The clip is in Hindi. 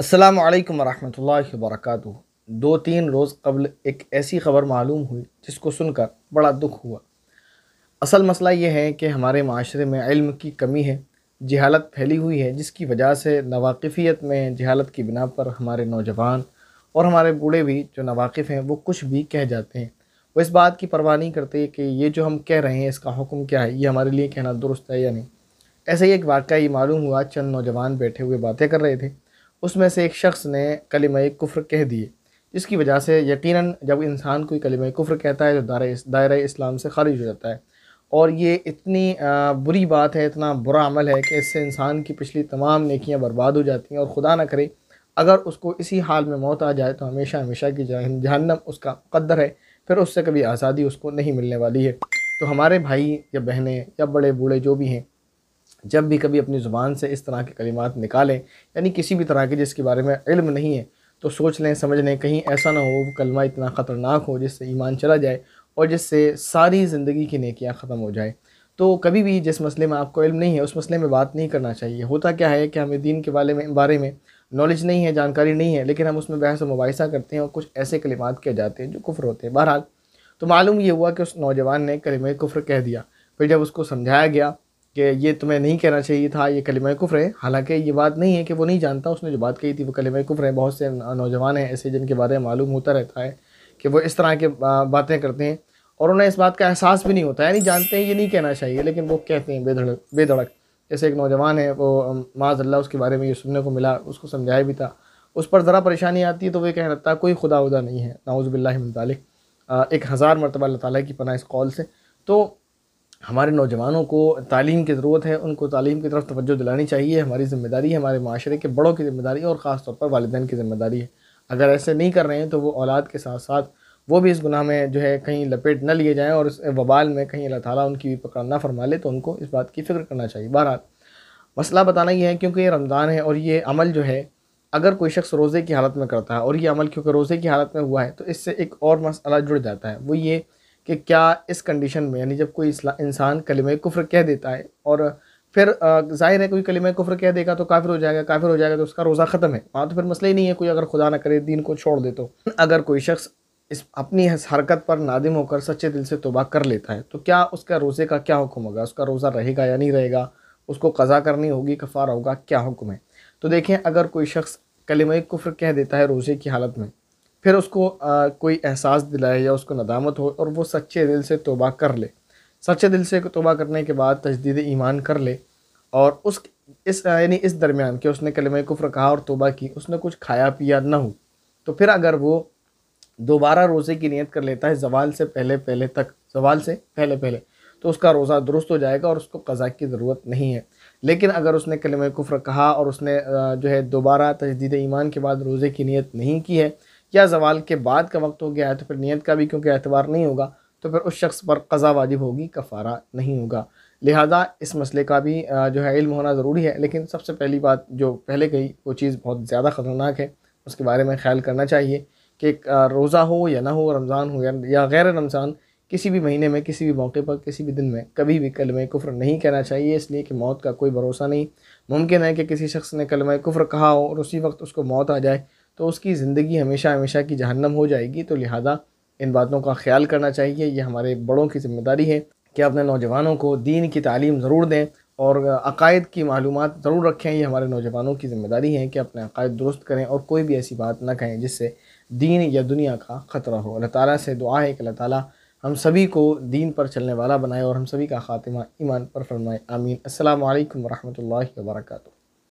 असलकम वरहमल वर्क दो तीन रोज़ कबल एक ऐसी ख़बर मालूम हुई जिसको सुनकर बड़ा दुख हुआ असल मसला ये है कि हमारे माशरे में इल्म की कमी है जहालत फैली हुई है जिसकी वजह से नवाकफियत में जहालत की बिना पर हमारे नौजवान और हमारे बूढ़े भी जो नावाकिफ़ हैं वो कुछ भी कह जाते हैं वो इस बात की परवाह नहीं करते कि ये जो हम कह रहे हैं इसका हुक्म क्या है ये हमारे लिए कहना दुरुस्त है या नहीं ऐसे ही एक वाक़ ये मालूम हुआ चंद नौजवान बैठे हुए बातें कर रहे थे उसमें से एक शख्स ने कलम कुफ्र कह दिए जिसकी वजह से यकीनन जब इंसान कोई कलम कुफ्र कहता है तो दायरा दायरा इस्लाम से खारिज हो जाता है और ये इतनी बुरी बात है इतना बुरा अमल है कि इससे इंसान की पिछली तमाम नेकियां बर्बाद हो जाती हैं और खुदा ना करे अगर उसको इसी हाल में मौत आ जाए तो हमेशा हमेशा की जहन्नम उसका मुकदर है फिर उससे कभी आज़ादी उसको नहीं मिलने वाली है तो हमारे भाई या बहनें या बड़े बूढ़े जो भी हैं जब भी कभी अपनी ज़ुबान से इस तरह के कलिमात निकालें यानी किसी भी तरह के जिसके बारे में इल्म नहीं है तो सोच लें समझ लें कहीं ऐसा ना हो वो कलमा इतना ख़तरनाक हो जिससे ईमान चला जाए और जिससे सारी ज़िंदगी की नकियाँ ख़त्म हो जाए तो कभी भी जिस मसले में आपको इल्म नहीं है उस मसले में बात नहीं करना चाहिए होता क्या है कि हमें दीन के बारे में बारे में नॉलेज नहीं है जानकारी नहीं है लेकिन हम उसमें बहस मुबासा करते हैं और कुछ ऐसे कलिमात किए जाते हैं जो कुफ्र होते हैं बहरहाल तो मालूम ये हुआ कि उस नौजवान ने कलम कुफ्र कह दिया फिर जब उसको समझाया गया कि ये तुम्हें नहीं कहना चाहिए था ये कलम कुफ़ है हालांकि ये बात नहीं है कि वो नहीं जानता उसने जो बात कही थी वो कलम कुफ्र है बहुत से नौजवान हैं ऐसे जिनके बारे में मालूम होता रहता है कि वो इस तरह के बातें करते हैं और उन्हें इस बात का एहसास भी नहीं होता यानी जानते हैं ये नहीं कहना चाहिए लेकिन वो कहते हैं बेधड़क बेधड़क जैसे एक नौजवान है वो माजल्ला उसके बारे में ये सुनने को मिला उसको समझाया भी था उस पर ज़रा परेशानी आती है तो वह कह रखता है कोई खुदा उदा नहीं है नाउज़बिल्लामिन एक हज़ार मरतबा अल्लाह ताली की पना इस कॉल से तो हमारे नौजवानों को तालीम की ज़रूरत है उनको तालीम की तरफ तोज्जो दिलानी चाहिए हमारी ज़िम्मेदारी है हमारे माशरे के बड़ों की ज़िम्मेदारी है और ख़ास तौर पर वालदे की ज़िम्मेदारी है अगर ऐसे नहीं कर रहे हैं तो वो औलाद के साथ साथ वो भी इस गुनाह में जो है कहीं लपेट न लिए जाएँ और इस वबाल में कहीं अल्लाह ताली उनकी भी पकड़ ना फरमा ले तो उनको इस बात की फ़िक्र करना चाहिए बहरहाल मसला बताना यह है क्योंकि ये रमज़ान है और ये अमल जो है अगर कोई शख्स रोज़े की हालत में करता है और ये अमल क्योंकि रोज़े की हालत में हुआ है तो इससे एक और मसला जुड़ जाता है वो ये कि क्या इस कंडीशन में यानी जब कोई इंसान कलम कुफ्र कह देता है और फिर जाहिर है कोई कलम कुफ्र कह देगा तो काफिर हो जाएगा काफिर हो जाएगा तो उसका रोज़ा ख़त्म है वहाँ तो फिर मसला ही नहीं है कोई अगर खुदा ना करे दीन को छोड़ दे तो अगर कोई शख्स इस अपनी इस हरकत पर नादिम होकर सच्चे दिल से तोबा कर लेता है तो क्या उसका रोज़े का क्या हुक्म होगा उसका रोज़ा रहेगा या नहीं रहेगा उसको कज़ा करनी होगी कफ़ारा होगा क्या हुक्म है तो देखें अगर कोई शख्स कलम कुफ्र कह देता है रोज़े की हालत में फिर उसको आ, कोई एहसास दिलाए या उसको नदामत हो और वो सच्चे दिल से तोबा कर ले सच्चे दिल से तोबा करने के बाद तजदीद ईमान कर ले और उस इस यानी इस दरमियान कि उसने कलम कुफ्र कहा और तोबा की उसने कुछ खाया पिया ना हो तो फिर अगर वो दोबारा रोज़े की नीयत कर लेता है जवाल से पहले पहले तक जवाल से पहले पहले तो उसका रोज़ा दुरुस्त हो जाएगा और उसको कज़ा की ज़रूरत नहीं है लेकिन अगर उसने कलम कुफ्र कहा और उसने जो है दोबारा तजदीद ईमान के बाद रोज़े की नीयत नहीं की है या जवाल के बाद का वक्त हो गया है तो फिर नीयत का भी क्योंकि एतबार नहीं होगा तो फिर उस शख्स पर कज़ा वाजिब होगी कफ़ारा नहीं होगा लिहाजा इस मसले का भी जो है इल्म होना ज़रूरी है लेकिन सबसे पहली बात जो पहले कही वो चीज़ बहुत ज़्यादा ख़तरनाक है उसके बारे में ख्याल करना चाहिए कि रोज़ा हो या ना हो रमज़ान हो या, गैर रमज़ान किसी भी महीने में किसी भी मौके पर किसी भी दिन में कभी भी कलम कुफ्र नहीं कहना चाहिए इसलिए कि मौत का कोई भरोसा नहीं मुमकिन है कि किसी शख्स ने कलमे कुफ्र कहा हो और उसी वक्त उसको मौत आ जाए तो उसकी ज़िंदगी हमेशा हमेशा की जहन्नम हो जाएगी तो लिहाजा इन बातों का ख्याल करना चाहिए ये हमारे बड़ों की जिम्मेदारी है कि अपने नौजवानों को दीन की तालीम ज़रूर दें और अकायद की मालूम ज़रूर रखें ये हमारे नौजवानों की ज़िम्मेदारी है कि अपने अकायद दुरुस्त करें और कोई भी ऐसी बात ना कहें जिससे दीन या दुनिया का ख़तरा हो अल्लाह ताली से दुआ है कि अल्लाह ताली हम सभी को दीन पर चलने वाला बनाए और हम सभी का ख़ात्मा ईमान पर फरमाए आमीन अल्लाम वरहमल वर्का